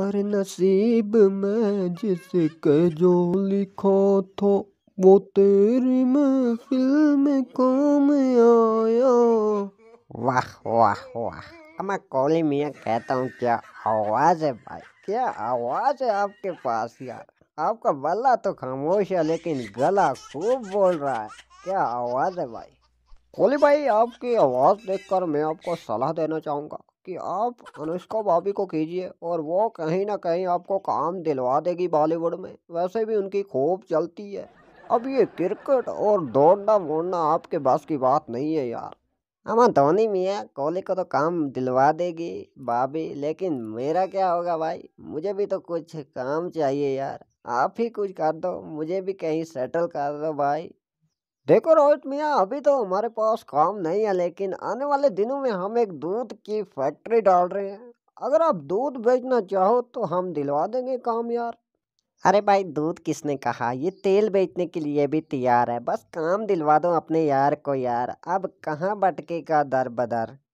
और नसीब में जिसके जो लिखो तो वो तेरी महफिल में काम आया वाह वाह वाह मैं कौली मियाँ कहता हूँ क्या आवाज़ है भाई क्या आवाज़ है आपके पास यार आपका बल्ला तो खामोश है लेकिन गला खूब बोल रहा है क्या आवाज़ है भाई कोली भाई आपकी आवाज़ देखकर मैं आपको सलाह देना चाहूँगा कि आप अनुष्का भाभी को कीजिए और वो कहीं ना कहीं आपको काम दिलवा देगी बॉलीवुड में वैसे भी उनकी खूब चलती है अब ये क्रिकेट और दौड़ना वोड़ना आपके बस की बात नहीं है यार हमारा धोनी मियाँ कोहली को तो काम दिलवा देगी भाभी लेकिन मेरा क्या होगा भाई मुझे भी तो कुछ काम चाहिए यार आप ही कुछ कर दो मुझे भी कहीं सेटल कर दो भाई देखो रोहित मियाँ अभी तो हमारे पास काम नहीं है लेकिन आने वाले दिनों में हम एक दूध की फैक्ट्री डाल रहे हैं अगर आप दूध बेचना चाहो तो हम दिलवा देंगे काम यार अरे भाई दूध किसने कहा ये तेल बेचने के लिए भी तैयार है बस काम दिलवा दो अपने यार को यार अब कहाँ बटके का दर बदर